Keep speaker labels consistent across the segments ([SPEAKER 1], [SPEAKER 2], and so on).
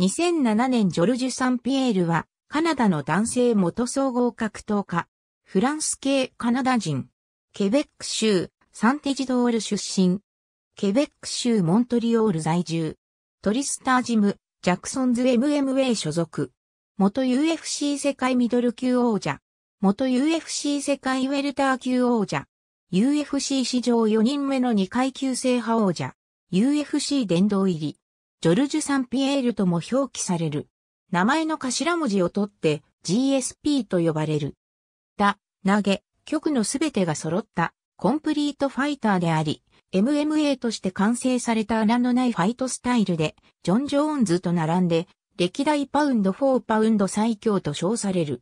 [SPEAKER 1] 2007年ジョルジュ・サンピエールは、カナダの男性元総合格闘家、フランス系カナダ人、ケベック州、サンテジドール出身、ケベック州モントリオール在住、トリスタージム、ジャクソンズ MMA 所属、元 UFC 世界ミドル級王者、元 UFC 世界ウェルター級王者、UFC 史上4人目の2階級制覇王者、UFC 殿堂入り。ジョルジュ・サンピエールとも表記される。名前の頭文字を取って GSP と呼ばれる。打、投げ、曲のすべてが揃ったコンプリートファイターであり、MMA として完成された穴のないファイトスタイルで、ジョン・ジョーンズと並んで、歴代パウンド4パウンド最強と称される。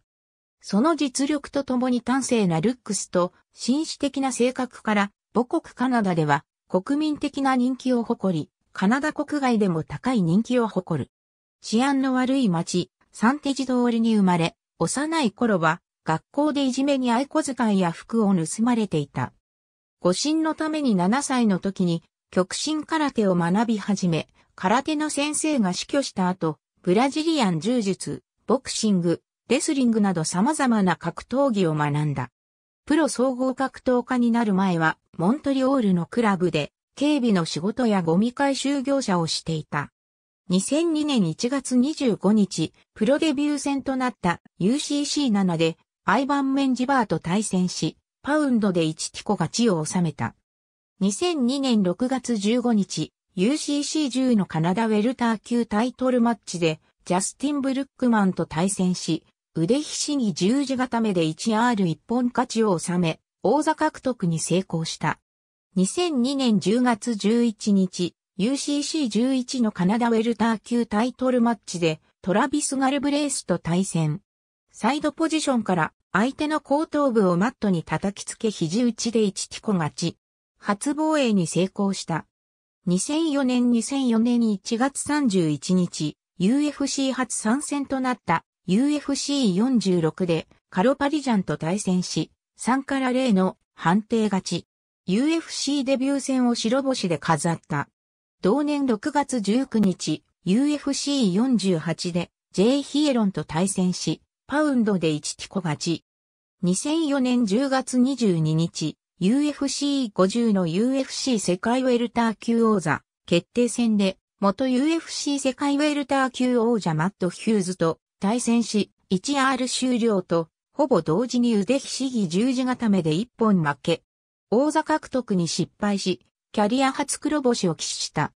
[SPEAKER 1] その実力とともに端正なルックスと紳士的な性格から、母国カナダでは国民的な人気を誇り、カナダ国外でも高い人気を誇る。治安の悪い町、サンテジ通りに生まれ、幼い頃は学校でいじめに愛子遣いや服を盗まれていた。護身のために7歳の時に極真空手を学び始め、空手の先生が死去した後、ブラジリアン柔術、ボクシング、レスリングなど様々な格闘技を学んだ。プロ総合格闘家になる前は、モントリオールのクラブで、警備の仕事やゴミ回収業者をしていた。2002年1月25日、プロデビュー戦となった UCC7 でアイバン・メンジバーと対戦し、パウンドで1ティコ勝ちを収めた。2002年6月15日、UCC10 のカナダウェルター級タイトルマッチで、ジャスティン・ブルックマンと対戦し、腕ひしぎ十字固めで 1R1 本勝ちを収め、王座獲得に成功した。2002年10月11日、UCC11 のカナダウェルター級タイトルマッチで、トラビス・ガルブレースと対戦。サイドポジションから相手の後頭部をマットに叩きつけ肘打ちで1ティコ勝ち。初防衛に成功した。2004年2004年1月31日、UFC 初参戦となった UFC46 でカロパリジャンと対戦し、3から0の判定勝ち。UFC デビュー戦を白星で飾った。同年6月19日、UFC48 で J ヒエロンと対戦し、パウンドで1ティコ勝ち。2004年10月22日、UFC50 の UFC 世界ウェルター級王座決定戦で、元 UFC 世界ウェルター級王者マット・ヒューズと対戦し、1R 終了と、ほぼ同時に腕ひしぎ十字固めで1本負け、王座獲得に失敗し、キャリア初黒星を喫した。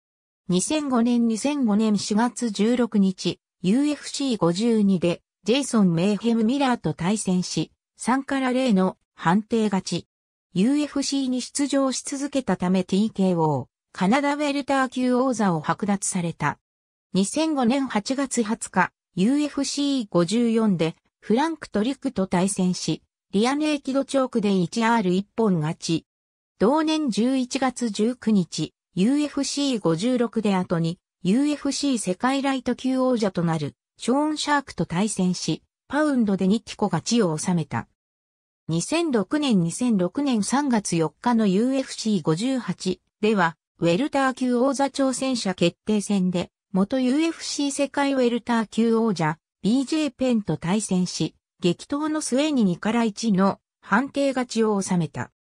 [SPEAKER 1] 2005年2005年4月16日、UFC52 でジェイソン・メイヘム・ミラーと対戦し、3から0の判定勝ち。UFC に出場し続けたため TKO、カナダウェルター級王座を剥奪された。2005年8月20日、UFC54 でフランク・トリックと対戦し、リアネーキドチョークで 1R1 本勝ち。同年11月19日、UFC56 で後に UFC 世界ライト級王者となるショーン・シャークと対戦し、パウンドで2キコ勝ちを収めた。2006年2006年3月4日の UFC58 では、ウェルター級王座挑戦者決定戦で、元 UFC 世界ウェルター級王者 BJ ペンと対戦し、激闘の末に2から1の判定勝ちを収めた。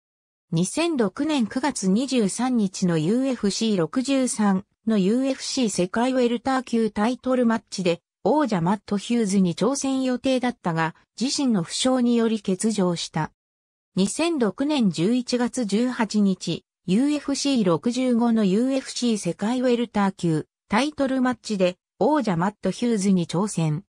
[SPEAKER 1] 2006年9月23日の UFC63 の UFC 世界ウェルター級タイトルマッチで王者マット・ヒューズに挑戦予定だったが自身の負傷により欠場した。2006年11月18日 UFC65 の UFC 世界ウェルター級タイトルマッチで王者マット・ヒューズに挑戦。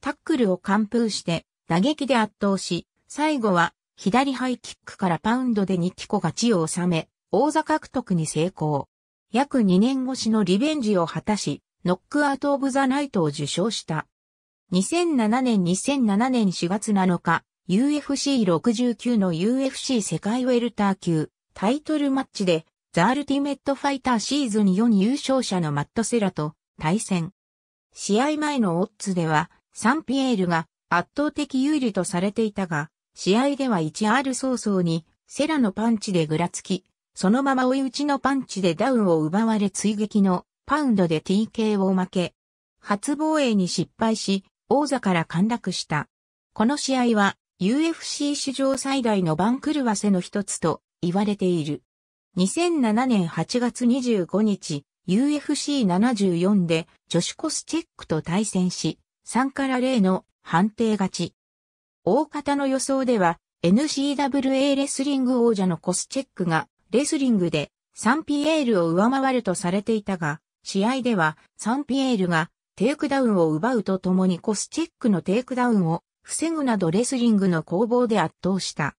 [SPEAKER 1] タックルを完封して打撃で圧倒し、最後は左ハイキックからパウンドで2キコ勝ちを収め、王座獲得に成功。約2年越しのリベンジを果たし、ノックアウトオブザナイトを受賞した。2007年2007年4月7日、UFC69 の UFC 世界ウェルター級タイトルマッチで、ザ・アルティメット・ファイターシーズン4優勝者のマット・セラと対戦。試合前のオッズでは、サンピエールが圧倒的有利とされていたが、試合では 1R 早々にセラのパンチでぐらつき、そのまま追い打ちのパンチでダウンを奪われ追撃のパウンドで TK を負け、初防衛に失敗し、王座から陥落した。この試合は UFC 史上最大の番狂わせの一つと言われている。2007年8月25日、UFC74 でジョシュコスチェックと対戦し、3から0の判定勝ち。大方の予想では n c w a レスリング王者のコスチェックがレスリングでサンピエールを上回るとされていたが、試合ではサンピエールがテイクダウンを奪うとともにコスチェックのテイクダウンを防ぐなどレスリングの攻防で圧倒した。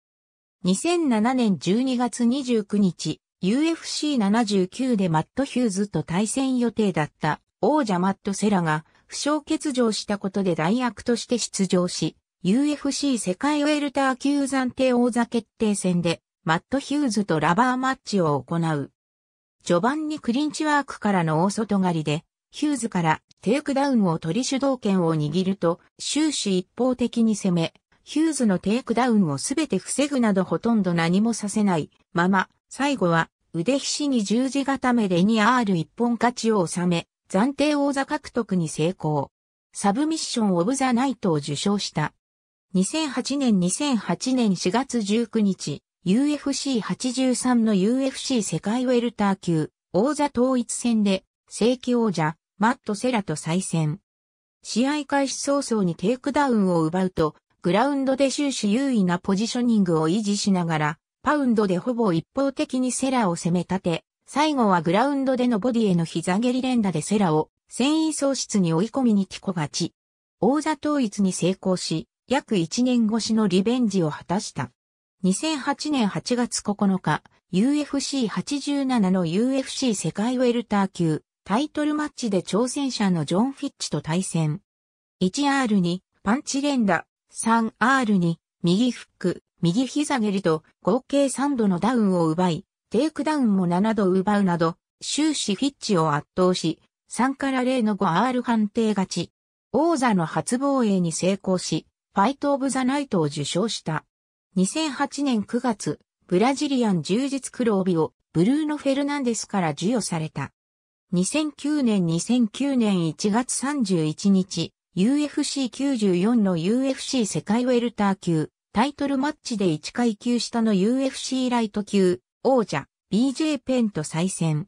[SPEAKER 1] 2007年12月29日、UFC79 でマットヒューズと対戦予定だった王者マットセラが負傷欠場したことで代役として出場し、UFC 世界ウェルター級暫定王座決定戦で、マット・ヒューズとラバーマッチを行う。序盤にクリンチワークからの大外刈りで、ヒューズからテイクダウンを取り主導権を握ると、終始一方的に攻め、ヒューズのテイクダウンをすべて防ぐなどほとんど何もさせないまま、最後は腕ひしに十字固めで 2R 一本勝ちを収め、暫定王座獲得に成功。サブミッション・オブ・ザ・ナイトを受賞した。2008年2008年4月19日、UFC83 の UFC 世界ウェルター級王座統一戦で正規王者マット・セラと再戦。試合開始早々にテイクダウンを奪うと、グラウンドで終始優位なポジショニングを維持しながら、パウンドでほぼ一方的にセラを攻め立て、最後はグラウンドでのボディへの膝蹴り連打でセラを繊維喪失に追い込みにティコ勝ち。王座統一に成功し、約1年越しのリベンジを果たした。2008年8月9日、UFC87 の UFC 世界ウェルター級タイトルマッチで挑戦者のジョン・フィッチと対戦。1R にパンチ連打、3R に右フック、右膝蹴りと合計3度のダウンを奪い、テイクダウンも7度奪うなど、終始フィッチを圧倒し、3から0の 5R 判定勝ち。王座の初防衛に成功し、ファイト・オブ・ザ・ナイトを受賞した。2008年9月、ブラジリアン柔術黒帯をブルーノ・フェルナンデスから授与された。2009年2009年1月31日、UFC94 の UFC 世界ウェルター級、タイトルマッチで1階級下の UFC ライト級、王者 BJ ペンと再戦。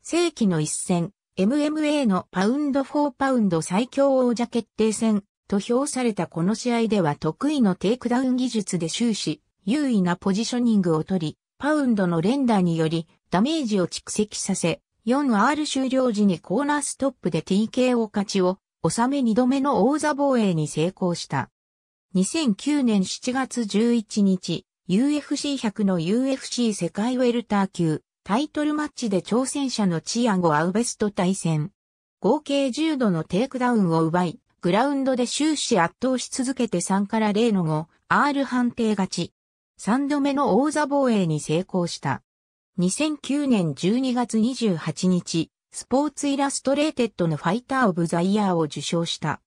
[SPEAKER 1] 世紀の一戦、MMA のパウンドフォーパウンド最強王者決定戦と評されたこの試合では得意のテイクダウン技術で終始、優位なポジショニングを取り、パウンドの連打によりダメージを蓄積させ、4R 終了時にコーナーストップで TKO 勝ちを収め2度目の王座防衛に成功した。2009年7月11日、UFC100 の UFC 世界ウェルター級タイトルマッチで挑戦者のチアゴ・アウベスと対戦。合計10度のテイクダウンを奪い、グラウンドで終始圧倒し続けて3から0の5、R 判定勝ち。3度目の王座防衛に成功した。2009年12月28日、スポーツイラストレーテッドのファイター・オブ・ザ・イヤーを受賞した。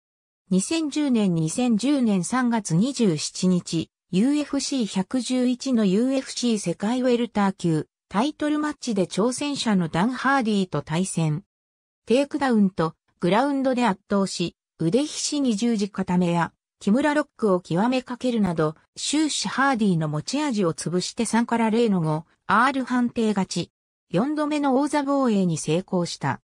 [SPEAKER 1] 2010年2010年3月27日、UFC111 の UFC 世界ウェルター級タイトルマッチで挑戦者のダン・ハーディーと対戦。テイクダウンとグラウンドで圧倒し、腕ひしに十字固めや、木村ロックを極めかけるなど、終始ハーディーの持ち味を潰して3から0の後、R 判定勝ち。4度目の王座防衛に成功した。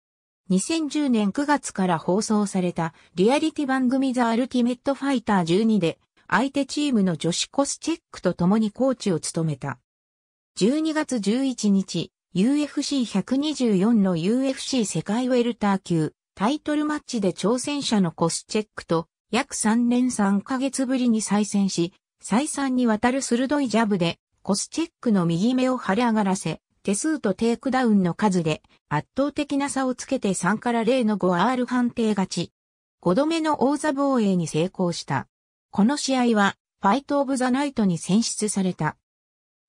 [SPEAKER 1] 2010年9月から放送されたリアリティ番組ザ・アルティメット・ファイター12で相手チームの女子コスチェックと共にコーチを務めた。12月11日、UFC124 の UFC 世界ウェルター級タイトルマッチで挑戦者のコスチェックと約3年3ヶ月ぶりに再戦し、再三にわたる鋭いジャブでコスチェックの右目を腫れ上がらせ、手数とテイクダウンの数で圧倒的な差をつけて3から0の 5R 判定勝ち。5度目の王座防衛に成功した。この試合は、ファイト・オブ・ザ・ナイトに選出された。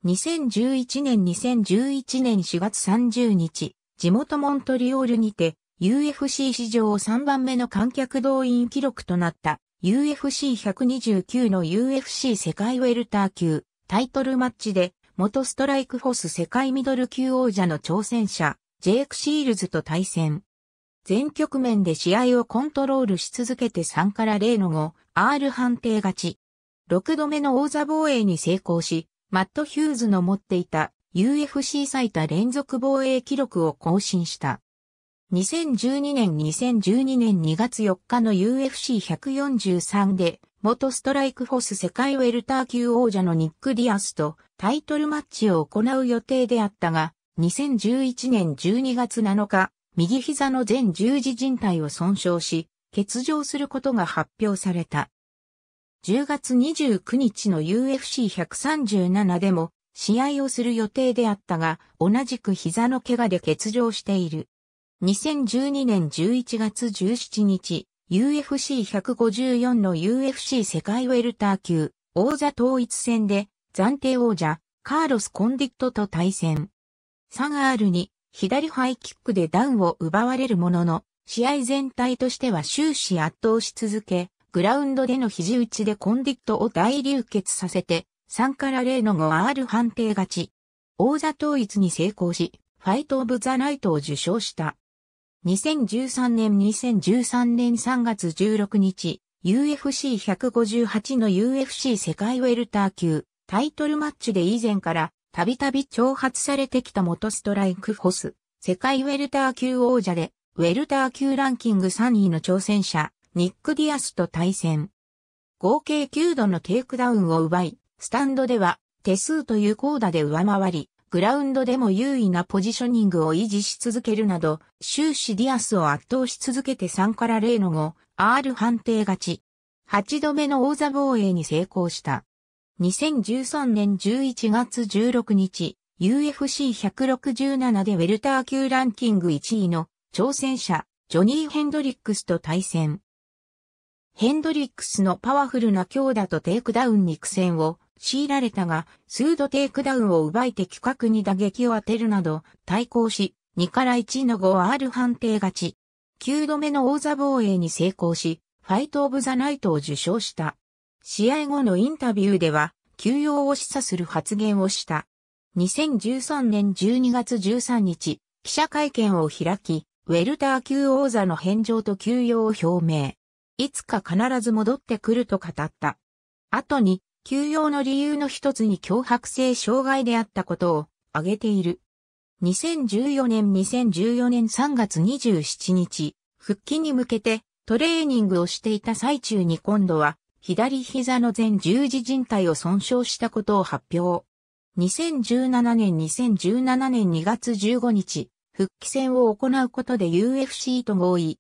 [SPEAKER 1] 2011年2011年4月30日、地元モントリオールにて、UFC 史上3番目の観客動員記録となった UFC129 の UFC 世界ウェルター級タイトルマッチで元ストライクフォス世界ミドル級王者の挑戦者ジェイク・シールズと対戦。全局面で試合をコントロールし続けて3から0の5、R 判定勝ち。6度目の王座防衛に成功し、マット・ヒューズの持っていた UFC 最多連続防衛記録を更新した。2012年2012年2月4日の UFC143 で、元ストライクフォス世界ウェルター級王者のニック・ディアスとタイトルマッチを行う予定であったが、2011年12月7日、右膝の全十字靭帯を損傷し、欠場することが発表された。10月29日の UFC137 でも試合をする予定であったが、同じく膝の怪我で欠場している。2012年11月17日、UFC154 の UFC 世界ウェルター級王座統一戦で暫定王者カーロス・コンディットと対戦。サガールに左ハイキックでダウンを奪われるものの、試合全体としては終始圧倒し続け、グラウンドでの肘打ちでコンディットを大流血させて、3から0の 5R 判定勝ち。王座統一に成功し、ファイト・オブ・ザ・ナイトを受賞した。2013年2013年3月16日、UFC158 の UFC 世界ウェルター級タイトルマッチで以前からたびたび挑発されてきた元ストライクフォス、世界ウェルター級王者で、ウェルター級ランキング3位の挑戦者、ニック・ディアスと対戦。合計9度のテイクダウンを奪い、スタンドでは手数という高打で上回り、グラウンドでも優位なポジショニングを維持し続けるなど、終始ディアスを圧倒し続けて3から0の後、R 判定勝ち。8度目の王座防衛に成功した。2013年11月16日、UFC167 でウェルター級ランキング1位の挑戦者、ジョニー・ヘンドリックスと対戦。ヘンドリックスのパワフルな強打とテイクダウンに苦戦を強いられたが、数度テイクダウンを奪い企画に打撃を当てるなど対抗し、2から1の 5R 判定勝ち。9度目の王座防衛に成功し、ファイト・オブ・ザ・ナイトを受賞した。試合後のインタビューでは、休養を示唆する発言をした。2013年12月13日、記者会見を開き、ウェルター級王座の返上と休養を表明。いつか必ず戻ってくると語った。後に、休養の理由の一つに脅迫性障害であったことを挙げている。2014年2014年3月27日、復帰に向けてトレーニングをしていた最中に今度は左膝の前十字靭帯を損傷したことを発表。2017年2017年2月15日、復帰戦を行うことで UFC と合意。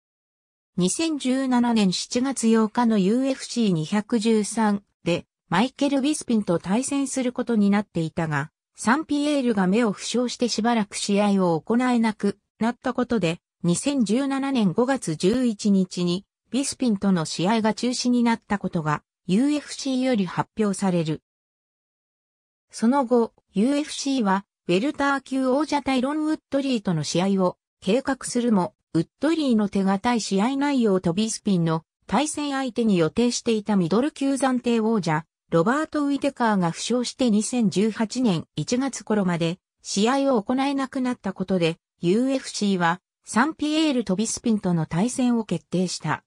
[SPEAKER 1] 2017年7月8日の UFC213 でマイケル・ビスピンと対戦することになっていたが、サンピエールが目を負傷してしばらく試合を行えなくなったことで、2017年5月11日にビスピンとの試合が中止になったことが UFC より発表される。その後、UFC はウェルター級王者タイロン・ウッドリーとの試合を計画するも、ウッドリーの手堅い試合内容とビスピンの対戦相手に予定していたミドル級暫定王者、ロバート・ウィテカーが負傷して2018年1月頃まで試合を行えなくなったことで、UFC はサンピエールとビスピンとの対戦を決定した。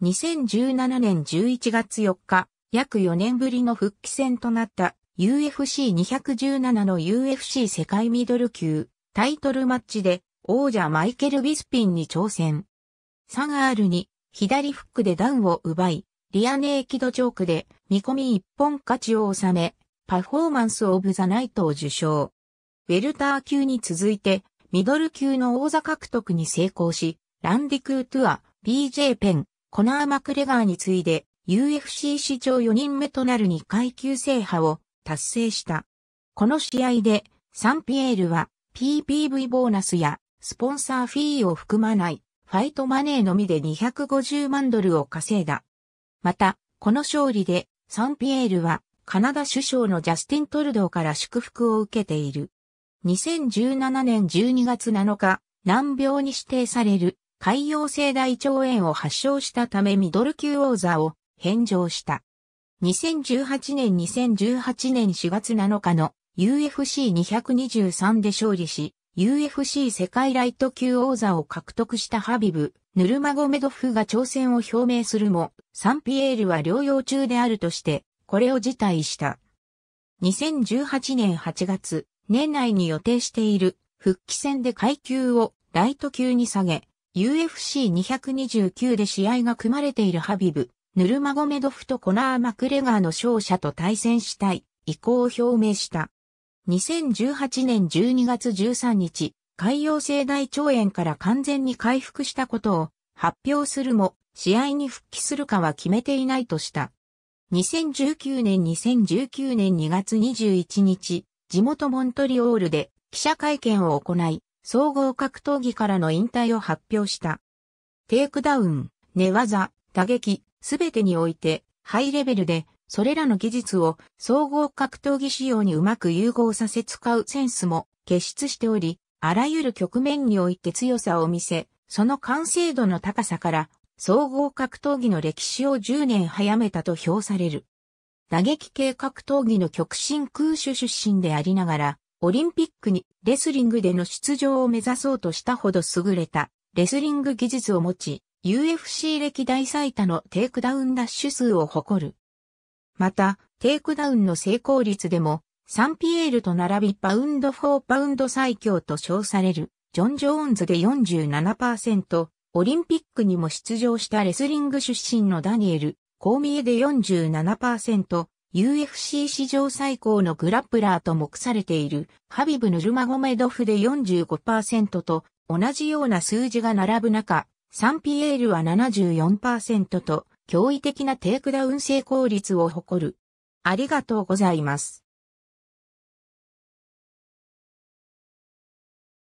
[SPEAKER 1] 2017年11月4日、約4年ぶりの復帰戦となった UFC217 の UFC 世界ミドル級タイトルマッチで王者マイケル・ビスピンに挑戦。サガールに左フックでダウンを奪い、リアネーキドチョークで見込み一本勝ちを収め、パフォーマンスオブザナイトを受賞。ウェルター級に続いてミドル級の王座獲得に成功し、ランディ・クートゥア、BJ ペン、コナー・マクレガーに次いで UFC 史上4人目となる2階級制覇を達成した。この試合でサンピエールは PPV ボーナスやスポンサーフィーを含まないファイトマネーのみで250万ドルを稼いだ。また、この勝利でサンピエールはカナダ首相のジャスティン・トルドーから祝福を受けている。2017年12月7日、難病に指定される海洋性大腸炎を発症したためミドル級王座を返上した。2018年2018年4月7日の UFC223 で勝利し、UFC 世界ライト級王座を獲得したハビブ、ヌルマゴメドフが挑戦を表明するも、サンピエールは療養中であるとして、これを辞退した。2018年8月、年内に予定している復帰戦で階級をライト級に下げ、UFC229 で試合が組まれているハビブ、ヌルマゴメドフとコナー・マクレガーの勝者と対戦したい意向を表明した。2018年12月13日、海洋性大腸炎から完全に回復したことを発表するも、試合に復帰するかは決めていないとした。2019年2019年2月21日、地元モントリオールで記者会見を行い、総合格闘技からの引退を発表した。テイクダウン、寝技、打撃、すべてにおいて、ハイレベルで、それらの技術を総合格闘技仕様にうまく融合させ使うセンスも結出しており、あらゆる局面において強さを見せ、その完成度の高さから総合格闘技の歴史を10年早めたと評される。打撃系格闘技の極真空手出身でありながら、オリンピックにレスリングでの出場を目指そうとしたほど優れたレスリング技術を持ち、UFC 歴代最多のテイクダウンダッシュ数を誇る。また、テイクダウンの成功率でも、サンピエールと並びパウンド4パウンド最強と称される、ジョン・ジョーンズで47%、オリンピックにも出場したレスリング出身のダニエル、コーミエで47%、UFC 史上最高のグラップラーと目されているハビブ・ヌルマゴメドフで45%と同じような数字が並ぶ中、サンピエールは74%と驚異的なテイクダウン成功率を誇る。ありがとうございます。